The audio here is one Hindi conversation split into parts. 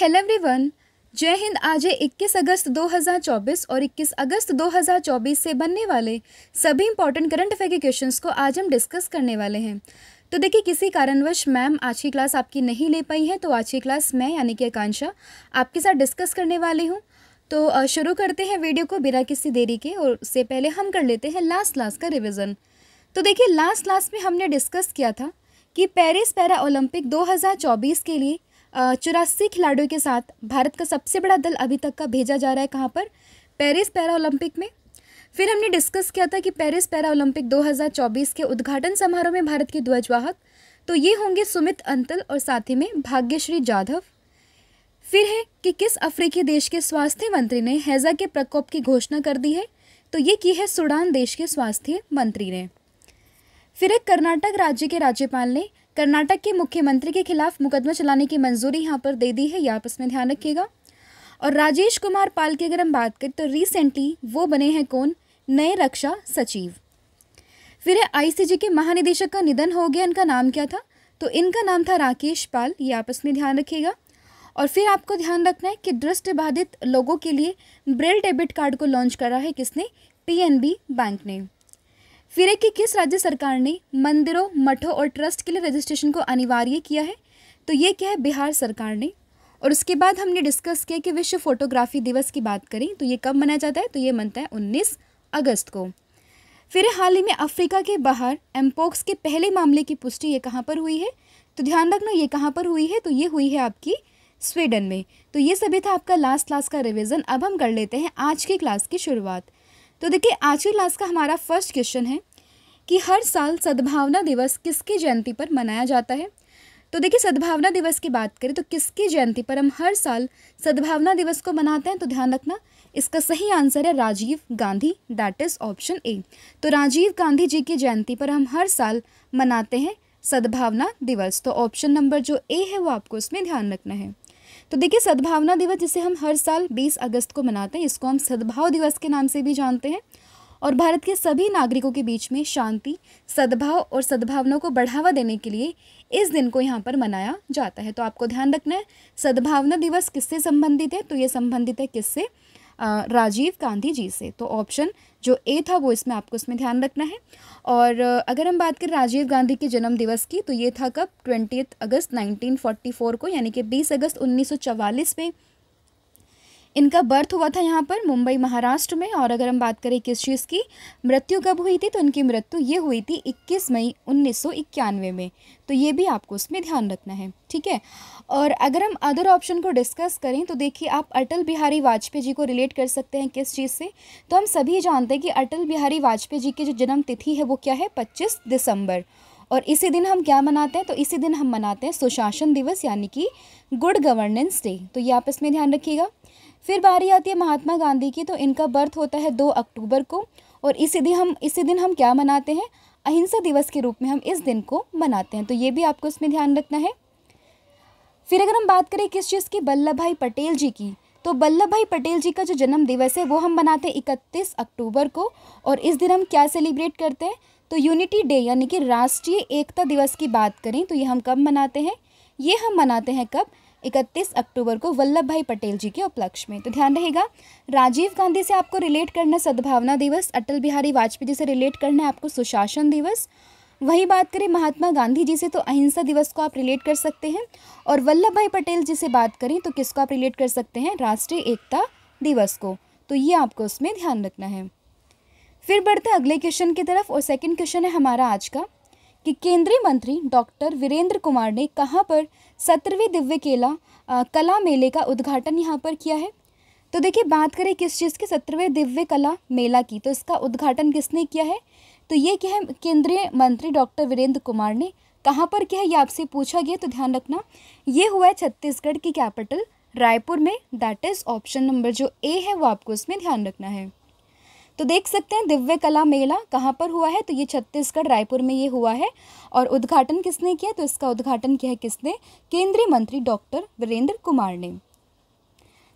हेलो एवरीवन जय हिंद आज 21 अगस्त 2024 और 21 अगस्त 2024 से बनने वाले सभी इंपॉर्टेंट करंट अफेयर के क्वेश्चंस को आज हम डिस्कस करने वाले हैं तो देखिए किसी कारणवश मैम आज की क्लास आपकी नहीं ले पाई है तो आज की क्लास मैं यानी कि आकांक्षा आपके साथ डिस्कस करने वाली हूँ तो शुरू करते हैं वीडियो को बिना किसी देरी के और उससे पहले हम कर लेते हैं लास्ट क्लास का रिविज़न तो देखिए लास्ट क्लास में हमने डिस्कस किया था कि पेरिस पैरा ओलंपिक 2024 के लिए चौरासी खिलाड़ियों के साथ भारत का सबसे बड़ा दल अभी तक का भेजा जा रहा है कहाँ पर पेरिस पैरा ओलंपिक में फिर हमने डिस्कस किया था कि पेरिस पैरा ओलंपिक 2024 के उद्घाटन समारोह में भारत के ध्वजवाहक तो ये होंगे सुमित अंतल और साथ ही में भाग्यश्री जाधव फिर है कि किस अफ्रीकी देश के स्वास्थ्य मंत्री ने हैज़ा के प्रकोप की घोषणा कर दी है तो ये की है सुडान देश के स्वास्थ्य मंत्री ने फिर एक कर्नाटक राज्य के राज्यपाल ने कर्नाटक के मुख्यमंत्री के खिलाफ मुकदमा चलाने की मंजूरी यहाँ पर दे दी है यह आपस में ध्यान रखिएगा और राजेश कुमार पाल की अगर हम बात करें तो रिसेंटली वो बने हैं कौन नए रक्षा सचिव फिर आईसीजी के महानिदेशक का निधन हो गया इनका नाम क्या था तो इनका नाम था राकेश पाल ये आपस में ध्यान रखिएगा और फिर आपको ध्यान रखना है कि दृष्टि बाधित लोगों के लिए ब्रेल डेबिट कार्ड को लॉन्च करा है किसने पीएनबी बैंक ने फिर कि किस राज्य सरकार ने मंदिरों मठों और ट्रस्ट के लिए रजिस्ट्रेशन को अनिवार्य किया है तो ये क्या है बिहार सरकार ने और उसके बाद हमने डिस्कस किया कि विश्व फोटोग्राफी दिवस की बात करें तो ये कब मनाया जाता है तो ये मनता है उन्नीस अगस्त को फिर हाल ही में अफ्रीका के बाहर एम्पोक्स के पहले मामले की पुष्टि ये कहाँ पर हुई है तो ध्यान रखना ये कहाँ पर हुई है तो ये हुई है आपकी स्वीडन में तो ये सभी था आपका लास्ट क्लास का रिविज़न अब हम कर लेते हैं आज की क्लास की शुरुआत तो देखिए आज के क्लास का हमारा फर्स्ट क्वेश्चन है कि हर साल सद्भावना दिवस किसकी जयंती पर मनाया जाता है तो देखिए सद्भावना दिवस की बात करें तो किसकी जयंती पर हम हर साल सद्भावना दिवस को मनाते हैं तो ध्यान रखना इसका सही आंसर है Rajiv Gandhi that is option A तो राजीव गांधी जी की जयंती पर हम हर साल मनाते हैं सद्भावना दिवस तो ऑप्शन नंबर जो ए है वो आपको इसमें ध्यान रखना है तो देखिए सद्भावना दिवस जिसे हम हर साल 20 अगस्त को मनाते हैं इसको हम सद्भाव दिवस के नाम से भी जानते हैं और भारत के सभी नागरिकों के बीच में शांति सद्भाव और सद्भावना को बढ़ावा देने के लिए इस दिन को यहाँ पर मनाया जाता है तो आपको ध्यान रखना है सद्भावना दिवस किससे संबंधित है तो ये संबंधित है किससे राजीव गांधी जी से तो ऑप्शन जो ए था वो इसमें आपको इसमें ध्यान रखना है और अगर हम बात करें राजीव गांधी के जन्म दिवस की तो ये था कब ट्वेंटी अगस्त 1944 को यानी कि 20 अगस्त 1944 में इनका बर्थ हुआ था यहाँ पर मुंबई महाराष्ट्र में और अगर हम बात करें किस चीज़ की मृत्यु कब हुई थी तो इनकी मृत्यु ये हुई थी 21 मई उन्नीस में तो ये भी आपको उसमें ध्यान रखना है ठीक है और अगर हम अदर ऑप्शन को डिस्कस करें तो देखिए आप अटल बिहारी वाजपेयी जी को रिलेट कर सकते हैं किस चीज़ से तो हम सभी जानते हैं कि अटल बिहारी वाजपेयी जी की जो जन्म तिथि है वो क्या है पच्चीस दिसंबर और इसी दिन हम क्या मनाते हैं तो इसी दिन हम मनाते हैं सुशासन दिवस यानी कि गुड गवर्नेंस डे तो ये आप इसमें ध्यान रखिएगा फिर बारी आती है महात्मा गांधी की तो इनका बर्थ होता है दो अक्टूबर को और इसी दिन हम इसी दिन हम क्या मनाते हैं अहिंसा दिवस के रूप में हम इस दिन को मनाते हैं तो ये भी आपको इसमें ध्यान रखना है फिर अगर हम बात करें किस चीज़ की वल्लभ भाई पटेल जी की तो वल्लभ भाई पटेल जी का जो जन्म दिवस है वो हम मनाते हैं इकतीस अक्टूबर को और इस दिन हम क्या सेलिब्रेट करते हैं तो यूनिटी डे यानी कि राष्ट्रीय एकता दिवस की बात करें तो ये हम कब मनाते हैं ये हम मनाते हैं कब इकतीस अक्टूबर को वल्लभ भाई पटेल जी के उपलक्ष्य में तो ध्यान रहेगा राजीव गांधी से आपको रिलेट करना है सद्भावना दिवस अटल बिहारी वाजपेयी जी से रिलेट करना है आपको सुशासन दिवस वही बात करें महात्मा गांधी जी से तो अहिंसा दिवस को आप रिलेट कर सकते हैं और वल्लभ भाई पटेल जी से बात करें तो किसको आप रिलेट कर सकते हैं राष्ट्रीय एकता दिवस को तो ये आपको उसमें ध्यान रखना है फिर बढ़ते अगले क्वेश्चन की तरफ और सेकंड क्वेश्चन है हमारा आज का कि केंद्रीय मंत्री डॉक्टर वीरेंद्र कुमार ने कहाँ पर सत्रहवीं दिव्य केला आ, कला मेले का उद्घाटन यहाँ पर किया है तो देखिए बात करें किस चीज़ के सत्रहवें दिव्य कला मेला की तो इसका उद्घाटन किसने किया है तो ये क्या है केंद्रीय मंत्री डॉक्टर वीरेंद्र कुमार ने कहाँ पर क्या है ये आपसे पूछा गया तो ध्यान रखना ये हुआ है छत्तीसगढ़ की कैपिटल रायपुर में दैट इज़ ऑप्शन नंबर जो ए है वो आपको इसमें ध्यान रखना है तो देख सकते हैं दिव्य कला मेला कहाँ पर हुआ है तो ये छत्तीसगढ़ रायपुर में ये हुआ है और उद्घाटन किसने किया तो इसका उद्घाटन किया है किसने केंद्रीय मंत्री डॉक्टर वीरेंद्र कुमार ने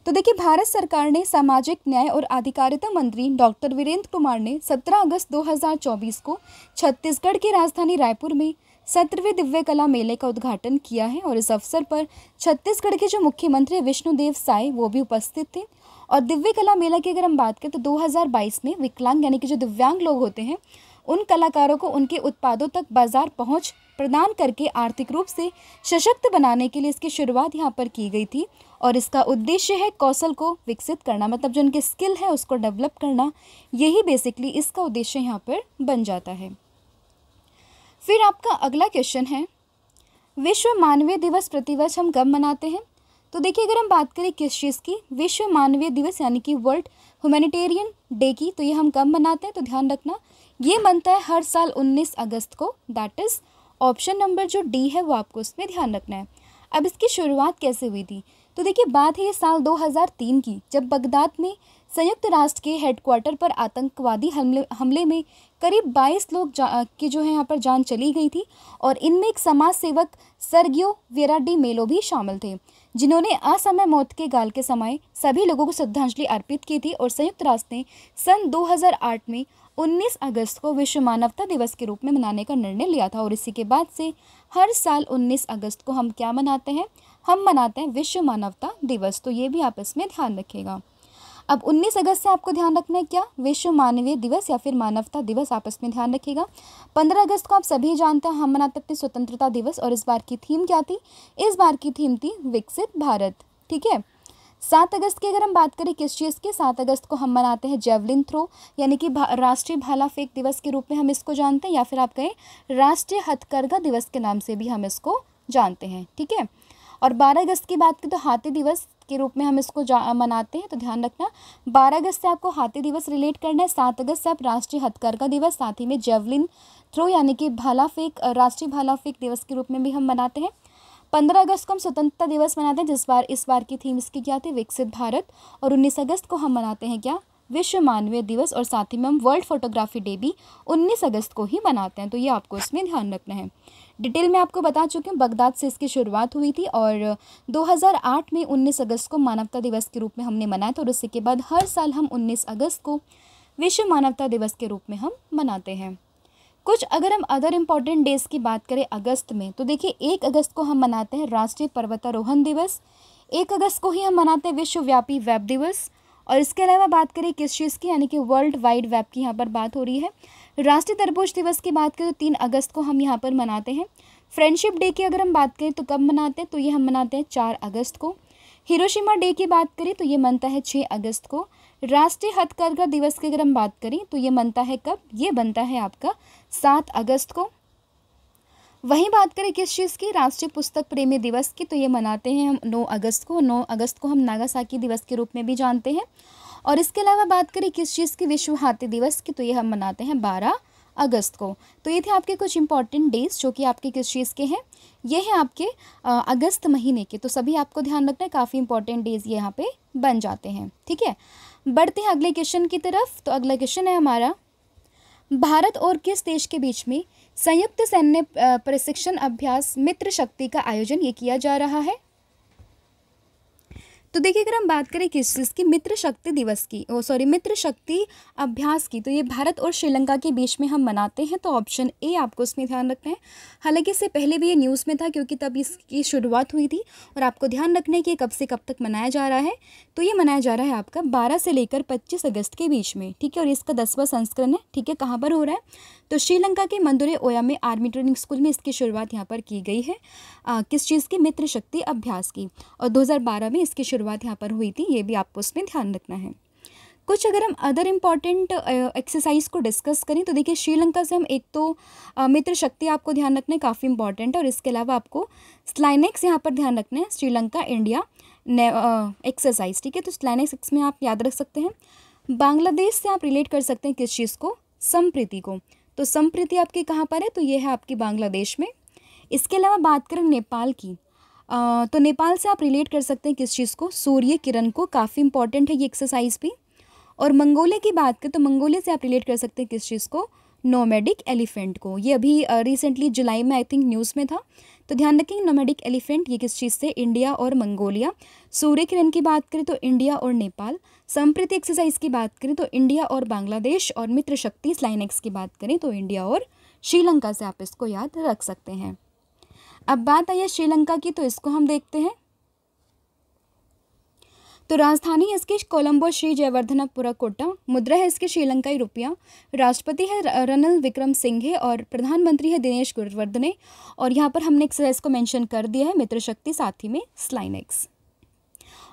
तो देखिए भारत सरकार ने सामाजिक न्याय और आधिकारिता मंत्री डॉक्टर वीरेंद्र कुमार ने 17 अगस्त 2024 को छत्तीसगढ़ की राजधानी रायपुर में सत्रहवें दिव्य कला मेले का उद्घाटन किया है और इस अवसर पर छत्तीसगढ़ के जो मुख्यमंत्री विष्णुदेव साय वो भी उपस्थित थे और दिव्य कला मेला की अगर हम बात करें तो 2022 में विकलांग यानी कि जो दिव्यांग लोग होते हैं उन कलाकारों को उनके उत्पादों तक बाजार पहुंच प्रदान करके आर्थिक रूप से सशक्त बनाने के लिए इसकी शुरुआत यहाँ पर की गई थी और इसका उद्देश्य है कौशल को विकसित करना मतलब जो उनके स्किल है उसको डेवलप करना यही बेसिकली इसका उद्देश्य यहाँ पर बन जाता है फिर आपका अगला क्वेश्चन है विश्व मानवीय दिवस प्रतिवर्ष हम कब मनाते हैं तो देखिए अगर हम बात करें किस चीज़ की विश्व मानवीय दिवस यानी कि वर्ल्ड ह्यूमैनिटेरियन डे की तो ये हम कब मनाते हैं तो ध्यान रखना ये बनता है हर साल 19 अगस्त को दैट इज़ ऑप्शन नंबर जो डी है वो आपको उसमें ध्यान रखना है अब इसकी शुरुआत कैसे हुई थी तो देखिए बात है ये साल 2003 की जब बगदाद में संयुक्त राष्ट्र के हेडक्वार्टर पर आतंकवादी हमले हमले में करीब 22 लोग की जो है यहाँ पर जान चली गई थी और इनमें एक समाज सेवक सरगियो वेराडी मेलो भी शामिल थे जिन्होंने असमय मौत के गाल के समय सभी लोगों को श्रद्धांजलि अर्पित की थी और संयुक्त राष्ट्र ने सन 2008 में 19 अगस्त को विश्व मानवता दिवस के रूप में मनाने का निर्णय लिया था और इसी के बाद से हर साल 19 अगस्त को हम क्या मनाते हैं हम मनाते हैं विश्व मानवता दिवस तो ये भी आप इसमें ध्यान रखेगा अब 19 अगस्त से आपको ध्यान रखना है क्या विश्व मानवीय दिवस या फिर मानवता दिवस आप इसमें ध्यान रखिएगा 15 अगस्त को आप सभी जानते हैं हम मनाते अपने स्वतंत्रता दिवस और इस बार की थीम क्या थी इस बार की थीम थी विकसित भारत ठीक है सात अगस्त की अगर हम बात करें किस चीज़ की सात अगस्त को हम मनाते हैं जेवलिन थ्रो यानी कि राष्ट्रीय भाला फेंक दिवस के रूप में हम इसको जानते हैं या फिर आप कहें राष्ट्रीय हथकरघा दिवस के नाम से भी हम इसको जानते हैं ठीक है और 12 अगस्त की बात करें तो हाथी दिवस के रूप में हम इसको मनाते हैं तो ध्यान रखना बारह अगस्त से आपको हाथी दिवस रिलेट करना है सात अगस्त से आप राष्ट्रीय हथकरघा दिवस साथ ही में जेवलिन थ्रो यानी कि भाला फेंक राष्ट्रीय भाला फेंक दिवस के रूप में भी हम मनाते हैं पंद्रह अगस्त को हम स्वतंत्रता दिवस मनाते हैं जिस बार इस बार की थीम इसकी क्या थी विकसित भारत और उन्नीस अगस्त को हम मनाते हैं क्या विश्व मानवीय दिवस और साथ ही में हम वर्ल्ड फोटोग्राफी डे भी उन्नीस अगस्त को ही मनाते हैं तो ये आपको इसमें ध्यान रखना है डिटेल में आपको बता चुके हैं बगदाद से इसकी शुरुआत हुई थी और 2008 में 19 अगस्त को मानवता दिवस के रूप में हमने मनाया था और उसके बाद हर साल हम 19 अगस्त को विश्व मानवता दिवस के रूप में हम मनाते हैं कुछ अगर हम अदर इम्पॉर्टेंट डेज़ की बात करें अगस्त में तो देखिए एक अगस्त को हम मनाते हैं राष्ट्रीय पर्वतारोहण दिवस एक अगस्त को ही हम मनाते हैं विश्वव्यापी वेब दिवस और इसके अलावा बात करें किस चीज़ की यानी कि वर्ल्ड वाइड वेब की यहाँ पर बात हो रही है राष्ट्रीय तरबूज दिवस की बात करें तो तीन अगस्त को हम यहाँ पर मनाते हैं फ्रेंडशिप डे की अगर हम बात करें तो कब मनाते हैं तो ये हम मनाते हैं चार अगस्त को हिरोशिमा डे की बात करें तो ये मनता है छः अगस्त को राष्ट्रीय हथकरघा दिवस की अगर हम बात करें तो ये मनता है कब ये बनता है आपका सात अगस्त को वहीं बात करें किस चीज़ की राष्ट्रीय पुस्तक प्रेमी दिवस की तो ये मनाते हैं हम नौ अगस्त को नौ अगस्त को हम नागासाकी दिवस के रूप में भी जानते हैं और इसके अलावा बात करें किस चीज़ की विश्व हाथी दिवस की तो ये हम मनाते हैं बारह अगस्त को तो ये थे आपके कुछ इंपॉर्टेंट डेज जो कि आपके किस चीज़ के हैं ये हैं आपके आ, अगस्त महीने के तो सभी आपको ध्यान रखना है काफ़ी इंपॉर्टेंट डेज ये यहाँ पे बन जाते हैं ठीक है बढ़ते हैं अगले क्वेश्चन की तरफ तो अगला क्वेश्चन है हमारा भारत और किस देश के बीच में संयुक्त सैन्य प्रशिक्षण अभ्यास मित्र शक्ति का आयोजन ये किया जा रहा है तो देखिए अगर हम बात करें किस चीज़ की मित्र शक्ति दिवस की ओ सॉरी मित्र शक्ति अभ्यास की तो ये भारत और श्रीलंका के बीच में हम मनाते हैं तो ऑप्शन ए आपको इसमें ध्यान रखना है हालांकि इससे पहले भी ये न्यूज़ में था क्योंकि तब इसकी शुरुआत हुई थी और आपको ध्यान रखना है कि कब से कब तक मनाया जा रहा है तो ये मनाया जा रहा है आपका बारह से लेकर पच्चीस अगस्त के बीच में ठीक है और इसका दसवां संस्करण है ठीक है कहाँ पर हो रहा है तो श्रीलंका के मंदुरे ओया में आर्मी ट्रेनिंग स्कूल में इसकी शुरुआत यहाँ पर की गई है किस चीज़ की मित्र शक्ति अभ्यास की और दो में इसकी शुरुआत यहाँ पर हुई थी ये भी आपको उसमें ध्यान रखना है कुछ अगर हम अदर इम्पॉर्टेंट एक्सरसाइज को डिस्कस करें तो देखिए श्रीलंका से हम एक तो मित्र शक्ति आपको ध्यान रखना है काफ़ी इंपॉर्टेंट है और इसके अलावा आपको स्लाइनेक्स यहाँ पर ध्यान रखना है श्रीलंका इंडिया एक्सरसाइज ठीक है तो स्लाइनेक्स में आप याद रख सकते हैं बांग्लादेश से आप रिलेट कर सकते हैं किस चीज़ को संप्रीति को तो संप्रीति आपकी कहाँ पर है तो ये है आपकी बांग्लादेश में इसके अलावा बात करें नेपाल की तो नेपाल से आप रिलेट कर सकते हैं किस चीज़ को सूर्य किरण को काफ़ी इंपॉर्टेंट है ये एक्सरसाइज भी और मंगोलिया की बात करें तो मंगोलिया से आप रिलेट कर सकते हैं किस चीज़ को नोमेडिक एलिफेंट को ये अभी रिसेंटली जुलाई में आई थिंक न्यूज़ में था तो ध्यान रखेंगे नोमेडिक एलिफेंट ये किस चीज़ से इंडिया और मंगोलिया सूर्य किरण की बात करें तो इंडिया और नेपाल संप्रति एक्सरसाइज की बात करें तो इंडिया और बांग्लादेश और मित्र शक्ति स्लाइनेक्स की बात करें तो इंडिया और श्रीलंका से आप इसको याद रख सकते हैं अब बात आई है श्रीलंका की तो इसको हम देखते हैं तो राजधानी है इसकी कोलंबो श्री जयवर्धनापुरा कोटा मुद्रा है इसकी श्रीलंकाई रुपया राष्ट्रपति है रनल विक्रम सिंघे और प्रधानमंत्री है दिनेश गुरुवर्धने और यहाँ पर हमने एक्सरसाइज को मेंशन कर दिया है मित्र शक्ति साथी में स्लाइनेक्स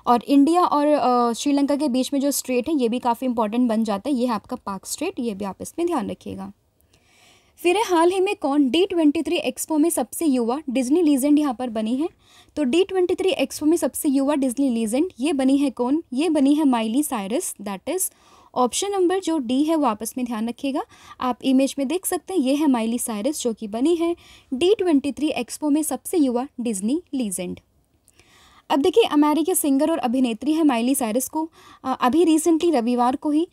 और इंडिया और श्रीलंका के बीच में जो स्ट्रेट है ये भी काफ़ी इंपॉर्टेंट बन जाता है ये है आपका पाक स्ट्रेट ये भी आप इसमें ध्यान रखिएगा फिर हाल ही में कौन डी ट्वेंटी थ्री एक्सपो में सबसे युवा डिज्नी लीजेंड यहाँ पर बनी है तो डी ट्वेंटी थ्री एक्सपो में सबसे युवा डिज्नी लीजेंड ये बनी है कौन ये बनी है Miley Cyrus that is option number जो डी है वो आपस में ध्यान रखिएगा आप इमेज में देख सकते हैं ये है माइली साइरस जो कि बनी है डी ट्वेंटी थ्री एक्सपो में सबसे युवा डिज्नी लीजेंड अब देखिए अमेरिकी सिंगर और अभिनेत्री है माइली साइरस को अभी रिसेंटली रविवार को ही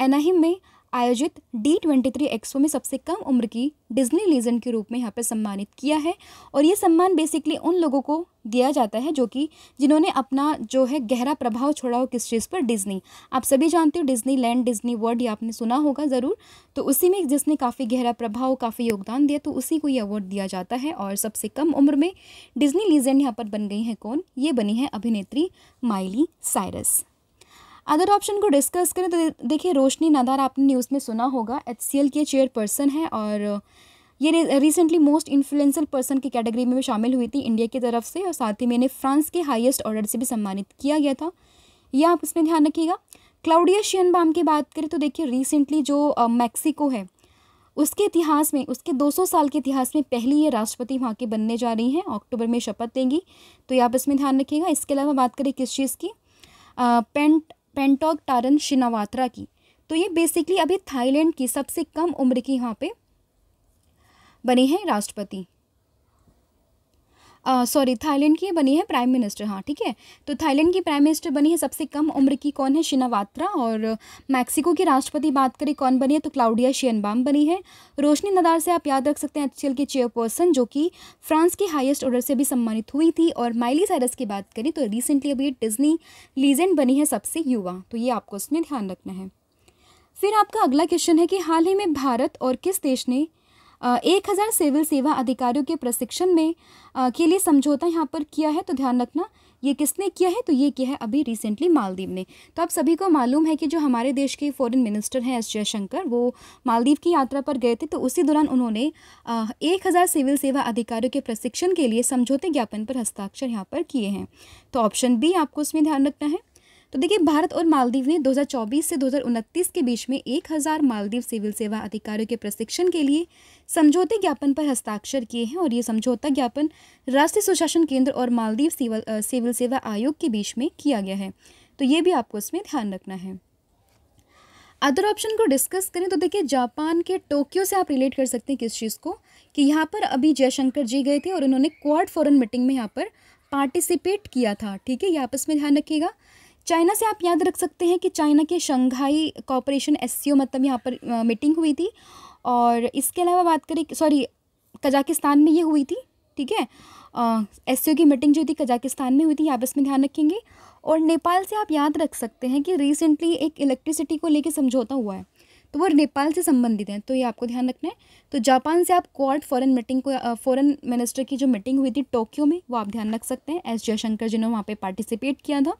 एनाहिम में आयोजित डी ट्वेंटी थ्री एक्सपो में सबसे कम उम्र की डिज्नी लीजेंड के रूप में यहाँ पर सम्मानित किया है और ये सम्मान बेसिकली उन लोगों को दिया जाता है जो कि जिन्होंने अपना जो है गहरा प्रभाव छोड़ा हो किस चीज़ पर डिज्नी आप सभी जानते हो डिज्नी लैंड डिज्नी वर्ल्ड ये आपने सुना होगा ज़रूर तो उसी में जिसने काफ़ी गहरा प्रभाव काफ़ी योगदान दिया तो उसी को ये अवार्ड दिया जाता है और सबसे कम उम्र में डिज्नी लीजेंड यहाँ पर बन गई हैं कौन ये बनी है अभिनेत्री माइली साइरस अदर ऑप्शन को डिस्कस करें तो देखिए रोशनी नदार आपने न्यूज़ में सुना होगा एच सी एल के चेयरपर्सन है और ये रिसेंटली मोस्ट इन्फ्लुएंसल पर्सन की कैटेगरी में भी शामिल हुई थी इंडिया की तरफ से और साथ ही मैंने फ्रांस के हाईएस्ट ऑर्डर से भी सम्मानित किया गया था ये आप इसमें ध्यान रखिएगा क्लाउडिया शियनबाम की बात करें तो देखिए रिसेंटली जो मैक्सिको है उसके इतिहास में उसके 200 साल के इतिहास में पहली ये राष्ट्रपति वहाँ के बनने जा रही हैं अक्टूबर में शपथ देंगी तो ये आप इसमें ध्यान रखिएगा इसके अलावा बात करें किस चीज़ की पेंट पेंटोक टारन शिनावात्रा की तो ये बेसिकली अभी थाईलैंड की सबसे कम उम्र की यहाँ पे बने हैं राष्ट्रपति सॉरी थाईलैंड की बनी है प्राइम मिनिस्टर हाँ ठीक है तो थाईलैंड की प्राइम मिनिस्टर बनी है सबसे कम उम्र की कौन है शिनावात्रा और मैक्सिको की राष्ट्रपति बात करें कौन बनी है तो क्लाउडिया शियनबाम बनी है रोशनी नदार से आप याद रख सकते हैं एच की चेयरपर्सन जो कि फ्रांस की हाइस्ट ऑर्डर से भी सम्मानित हुई थी और माइली साइरस की बात करें तो रिसेंटली अभी डिजनी लीजेंड बनी है सबसे युवा तो ये आपको उसमें ध्यान रखना है फिर आपका अगला क्वेश्चन है कि हाल ही में भारत और किस देश ने एक हज़ार सिविल सेवा अधिकारियों के प्रशिक्षण में के लिए समझौता यहाँ पर किया है तो ध्यान रखना ये किसने किया है तो ये किया है अभी रिसेंटली मालदीव ने तो आप सभी को मालूम है कि जो हमारे देश के फॉरेन मिनिस्टर हैं एस जयशंकर वो मालदीव की यात्रा पर गए थे तो उसी दौरान उन्होंने एक हज़ार सिविल सेवा अधिकारियों के प्रशिक्षण के लिए समझौते ज्ञापन पर हस्ताक्षर यहाँ पर किए हैं तो ऑप्शन बी आपको उसमें ध्यान रखना है तो देखिए भारत और मालदीव ने 2024 से 2029 के बीच में 1000 मालदीव सिविल सेवा अधिकारियों के प्रशिक्षण के लिए समझौते ज्ञापन पर हस्ताक्षर किए हैं और ये समझौता ज्ञापन राष्ट्रीय सुशासन केंद्र और मालदीव सिविल सिविल सेवा आयोग के बीच में किया गया है तो ये भी आपको इसमें ध्यान रखना है अदर ऑप्शन को डिस्कस करें तो देखिए जापान के टोक्यो से आप रिलेट कर सकते हैं किस चीज़ को कि यहाँ पर अभी जयशंकर जी गए थे और उन्होंने क्वाड फॉरन मीटिंग में यहाँ पर पार्टिसिपेट किया था ठीक है ये आपस में ध्यान रखिएगा चाइना से आप याद रख सकते हैं कि चाइना के शंघाई कॉपरेशन एस मतलब यहाँ पर मीटिंग हुई थी और इसके अलावा बात करें सॉरी कजाकिस्तान में ये हुई थी ठीक है एस की मीटिंग जो थी कजाकिस्तान में हुई थी आप इसमें ध्यान रखेंगे और नेपाल से आप याद रख सकते हैं कि रिसेंटली एक इलेक्ट्रिसिटी को लेकर समझौता हुआ है तो वो नेपाल से संबंधित हैं तो ये आपको ध्यान रखना है तो जापान से आप क्वाड फॉरेन मीटिंग को फॉरेन मिनिस्टर की जो मीटिंग हुई थी टोक्यो में वो आप ध्यान रख सकते हैं एस जयशंकर जी ने वहाँ पे पार्टिसिपेट किया था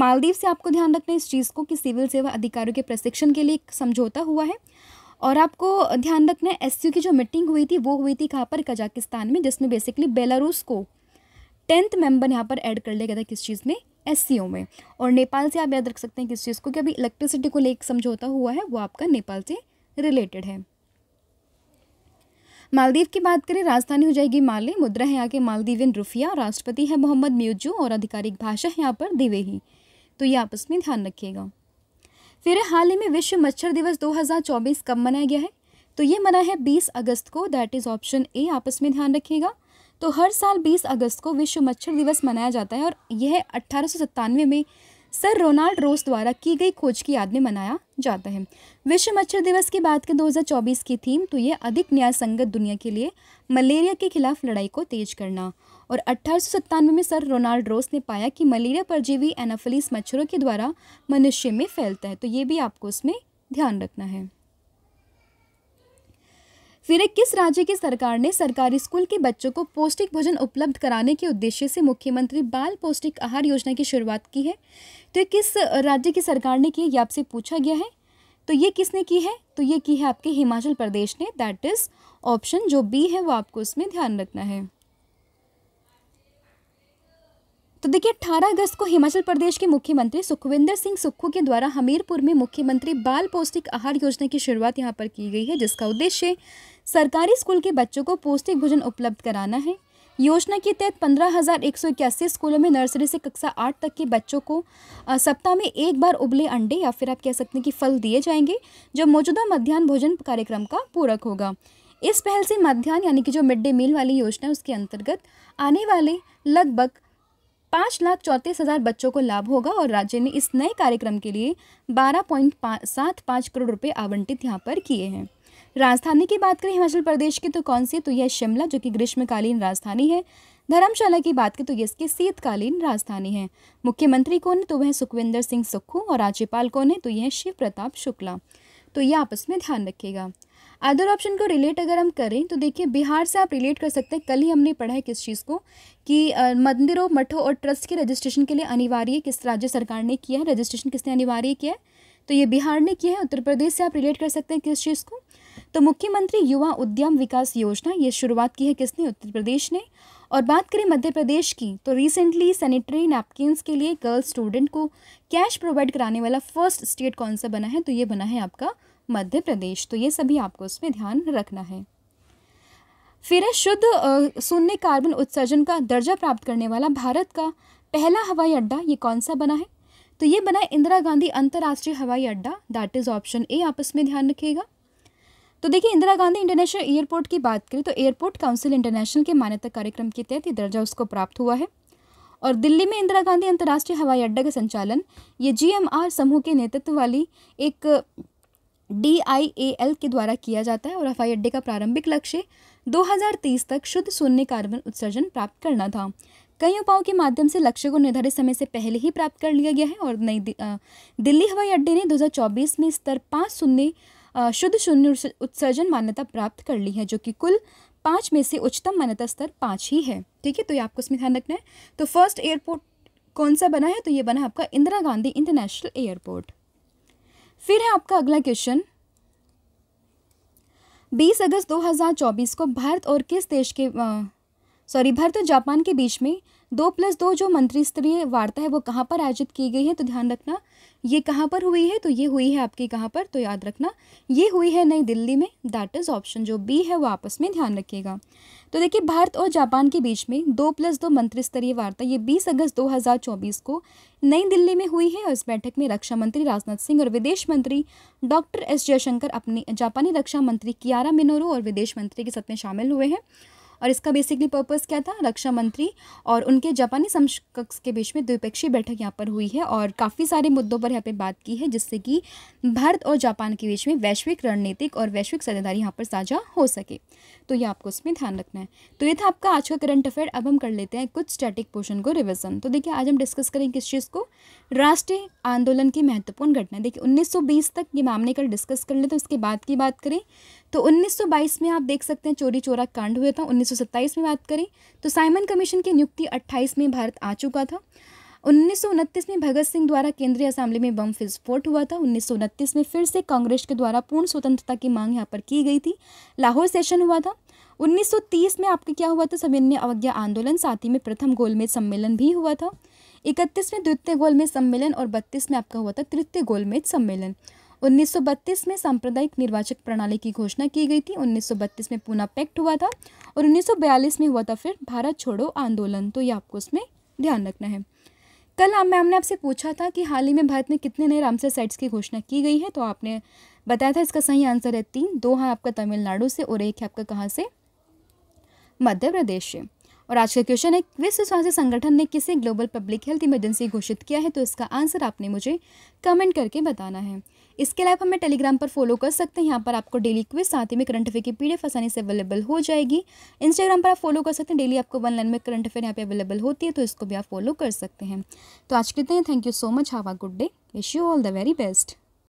मालदीव से आपको ध्यान रखना है इस चीज़ को कि सिविल सेवा अधिकारियों के प्रशिक्षण के लिए समझौता हुआ है और आपको ध्यान रखना है एस की जो मीटिंग हुई थी वो हुई थी कहाँ पर कजाकिस्तान में जिसमें बेसिकली बेलारूस को टेंथ मेंबर यहाँ पर ऐड कर लिया गया था किस चीज़ में एस में और नेपाल से आप याद रख सकते हैं किस चीज़ को कि अभी इलेक्ट्रिसिटी को ले समझौता हुआ है वो आपका नेपाल से रिलेटेड है मालदीव की बात करें राजधानी हो जाएगी माले मुद्रा है यहाँ के मालदीवियन रुफिया राष्ट्रपति है मोहम्मद म्यूजू और आधिकारिक भाषा है यहाँ पर दिवेही तो ये आपस में ध्यान रखिएगा फिर हाल ही में विश्व मच्छर दिवस 2024 कब मनाया गया है तो ये मना है 20 अगस्त को दैट इज़ ऑप्शन ए आपस में ध्यान रखिएगा तो हर साल 20 अगस्त को विश्व मच्छर दिवस मनाया जाता है और यह अट्ठारह में सर रोनाल्ड रोस द्वारा की गई खोज की याद में मनाया जाता है विश्व मच्छर दिवस की बात करें 2024 की थीम तो यह अधिक न्याय संगत दुनिया के लिए मलेरिया के खिलाफ लड़ाई को तेज करना और अट्ठारह में सर रोनाल्ड रोस ने पाया कि मलेरिया परजीवी एनाफिलीस मच्छरों के द्वारा मनुष्य में फैलता है तो ये भी आपको उसमें ध्यान रखना है फिर एक किस राज्य की सरकार ने सरकारी स्कूल के बच्चों को पौष्टिक भोजन उपलब्ध कराने के उद्देश्य से मुख्यमंत्री बाल पौष्टिक आहार योजना की शुरुआत की है तो ये किस राज्य की सरकार ने की है ये आपसे पूछा गया है तो ये किसने की है तो ये की है आपके हिमाचल प्रदेश ने दैट इज़ ऑप्शन जो बी है वो आपको उसमें ध्यान रखना है तो देखिए 18 अगस्त को हिमाचल प्रदेश के मुख्यमंत्री सुखविंदर सिंह सुक्खू के द्वारा हमीरपुर में मुख्यमंत्री बाल पौष्टिक आहार योजना की शुरुआत यहाँ पर की गई है जिसका उद्देश्य सरकारी स्कूल के बच्चों को पौष्टिक भोजन उपलब्ध कराना है योजना के तहत पंद्रह हज़ार एक सौ इक्यासी स्कूलों में नर्सरी से कक्षा आठ तक के बच्चों को सप्ताह में एक बार उबले अंडे या फिर आप कह सकते हैं कि फल दिए जाएंगे जो मौजूदा मध्यान्ह भोजन कार्यक्रम का पूरक होगा इस पहल से मध्यान्ह यानी कि जो मिड डे मील वाली योजना है उसके अंतर्गत आने वाले लगभग पाँच लाख चौंतीस हज़ार बच्चों को लाभ होगा और राज्य ने इस नए कार्यक्रम के लिए बारह पॉइंट सात पाँच करोड़ रुपए आवंटित यहाँ पर किए हैं राजधानी की बात करें हिमाचल प्रदेश की तो कौन सी तो यह शिमला जो कि ग्रीष्मकालीन राजधानी है धर्मशाला की बात करें तो ये इसकी शीतकालीन राजधानी है मुख्यमंत्री कौन है तो वह सुखविंदर सिंह सुक्खू और राज्यपाल कौन है तो यह शिव प्रताप शुक्ला तो यह आपस में ध्यान रखिएगा अदर ऑप्शन को रिलेट अगर हम करें तो देखिए बिहार से आप रिलेट कर सकते हैं कल ही हमने पढ़ा है किस चीज़ को कि मंदिरों मठों और ट्रस्ट के रजिस्ट्रेशन के लिए अनिवार्य किस राज्य सरकार ने किया है रजिस्ट्रेशन किसने अनिवार्य किया है तो ये बिहार ने किया है उत्तर प्रदेश से आप रिलेट कर सकते हैं किस चीज़ को तो मुख्यमंत्री युवा उद्यम विकास योजना ये शुरुआत की है किसने उत्तर प्रदेश ने और बात करें मध्य प्रदेश की तो रिसेंटली सैनिटरी नैपकिन के लिए गर्ल्स स्टूडेंट को कैश प्रोवाइड कराने वाला फर्स्ट स्टेट कौन सा बना है तो ये बना है आपका मध्य प्रदेश तो ये सभी आपको उसमें ध्यान रखना है फिर है शुद्ध शून्य कार्बन उत्सर्जन का दर्जा प्राप्त करने वाला भारत का पहला हवाई अड्डा ये कौन सा बना है तो ये बना है इंदिरा गांधी अंतर्राष्ट्रीय हवाई अड्डा दैट इज़ ऑप्शन ए आप इसमें ध्यान रखिएगा तो देखिए इंदिरा गांधी इंटरनेशनल एयरपोर्ट की बात करें तो एयरपोर्ट काउंसिल इंटरनेशनल के मान्यता कार्यक्रम के तहत ये दर्जा उसको प्राप्त हुआ है और दिल्ली में इंदिरा गांधी अंतर्राष्ट्रीय हवाई अड्डा का संचालन ये जीएमआर समूह के नेतृत्व वाली एक डी आई ए एल के द्वारा किया जाता है और हवाई अड्डे का प्रारंभिक लक्ष्य 2030 तक शुद्ध शून्य कार्बन उत्सर्जन प्राप्त करना था कई उपायों के माध्यम से लक्ष्य को निर्धारित समय से पहले ही प्राप्त कर लिया गया है और नई दिल्ली हवाई अड्डे ने 2024 में स्तर पाँच शून्य शुद्ध शून्य उत्सर्जन मान्यता प्राप्त कर ली है जो कि कुल पाँच में से उच्चतम मान्यता स्तर पाँच ही है ठीक है तो ये आपको इसमें ध्यान रखना है तो फर्स्ट एयरपोर्ट कौन सा बना है तो ये बना आपका इंदिरा गांधी इंटरनेशनल एयरपोर्ट फिर है आपका अगला क्वेश्चन 20 अगस्त 2024 को भारत और किस देश के सॉरी भारत और जापान के बीच में दो प्लस दो जो मंत्री स्तरीय वार्ता है वो कहाँ पर आयोजित की गई है तो ध्यान रखना ये कहाँ पर हुई है तो ये हुई है आपकी कहाँ पर तो याद रखना ये हुई है नई दिल्ली में दैट इज़ ऑप्शन जो बी है वो आपस में ध्यान रखिएगा तो देखिए भारत और जापान के बीच में दो प्लस दो मंत्री स्तरीय वार्ता ये 20 अगस्त 2024 को नई दिल्ली में हुई है और इस बैठक में रक्षा मंत्री राजनाथ सिंह और विदेश मंत्री डॉक्टर एस जयशंकर अपने जापानी रक्षा मंत्री कियारा मिनोरू और विदेश मंत्री के साथ में शामिल हुए हैं और इसका बेसिकली पर्पज़ क्या था रक्षा मंत्री और उनके जापानी समकक्ष के बीच में द्विपक्षीय बैठक यहाँ पर हुई है और काफ़ी सारे मुद्दों पर यहाँ पर बात की है जिससे कि भारत और जापान के बीच में वैश्विक रणनीतिक और वैश्विक साझेदारी यहाँ पर साझा हो सके तो ये आपको उसमें ध्यान रखना है तो ये था आपका आज का करंट अफेयर अब हम कर लेते हैं कुछ स्टैटिक पोर्शन को रिविजन तो देखिए आज हम डिस्कस करेंगे किस चीज़ को राष्ट्रीय आंदोलन की महत्वपूर्ण घटना देखिए 1920 तक ये मामले कल डिस्कस कर लेते हैं उसके बाद की बात करें तो 1922 में आप देख सकते हैं चोरी चोरा कांड हुआ था उन्नीस 1927 में बात करें तो साइमन कमीशन की नियुक्ति 28 में भारत आ चुका था उन्नीस में भगत सिंह द्वारा केंद्रीय असेंबली में बम विस्फोट हुआ था उन्नीस में फिर से कांग्रेस के द्वारा पूर्ण स्वतंत्रता की मांग यहाँ पर की गई थी लाहौर सेशन हुआ था 1930 में आपके क्या हुआ था सविन्य अवज्ञा आंदोलन साथ ही में प्रथम गोलमेज सम्मेलन भी हुआ था इकतीस में द्वितीय गोलमेज सम्मेलन और बत्तीस में आपका हुआ था तृतीय गोलमेज सम्मेलन 1932 में सांप्रदायिक निर्वाचक प्रणाली की घोषणा की गई थी 1932 में पूना पैक्ट हुआ था और 1942 में हुआ था फिर भारत छोड़ो आंदोलन तो ये आपको उसमें ध्यान रखना है कल मैं हमने आपसे पूछा था कि हाल ही में भारत में कितने नए रामसर साइट्स की घोषणा की गई है तो आपने बताया था इसका सही आंसर है तीन दो है आपका तमिलनाडु से और एक है आपका कहाँ से मध्य प्रदेश से और आज का क्वेश्चन है विश्व स्वास्थ्य संगठन ने किसे ग्लोबल पब्लिक हेल्थ इमरजेंसी घोषित किया है तो इसका आंसर आपने मुझे कमेंट करके बताना है इसके अलावा हमें टेलीग्राम पर फॉलो कर सकते हैं यहाँ पर आपको डेली क्विज साथ ही में करंट अफेयर की पीडीएफ आसानी से अवेलेबल हो जाएगी इंस्टाग्राम पर आप फॉलो कर सकते हैं डेली आपको वन लाइन में करंट अफेयर यहाँ पे अवेलेबल होती है तो इसको भी आप फॉलो कर सकते हैं तो आज कहते हैं thank you so much have a good day wish you all the very best